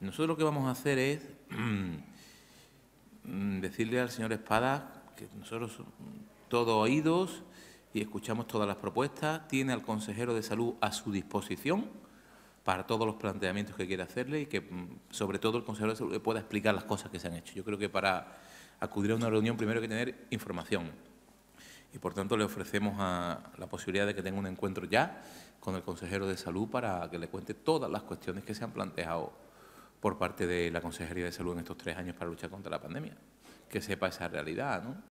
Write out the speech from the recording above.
Nosotros lo que vamos a hacer es mm, decirle al señor Espada que nosotros todos oídos y escuchamos todas las propuestas, tiene al consejero de salud a su disposición para todos los planteamientos que quiera hacerle y que mm, sobre todo el consejero de salud pueda explicar las cosas que se han hecho. Yo creo que para acudir a una reunión primero hay que tener información y por tanto le ofrecemos la posibilidad de que tenga un encuentro ya con el consejero de salud para que le cuente todas las cuestiones que se han planteado por parte de la Consejería de Salud en estos tres años para luchar contra la pandemia, que sepa esa realidad, ¿no?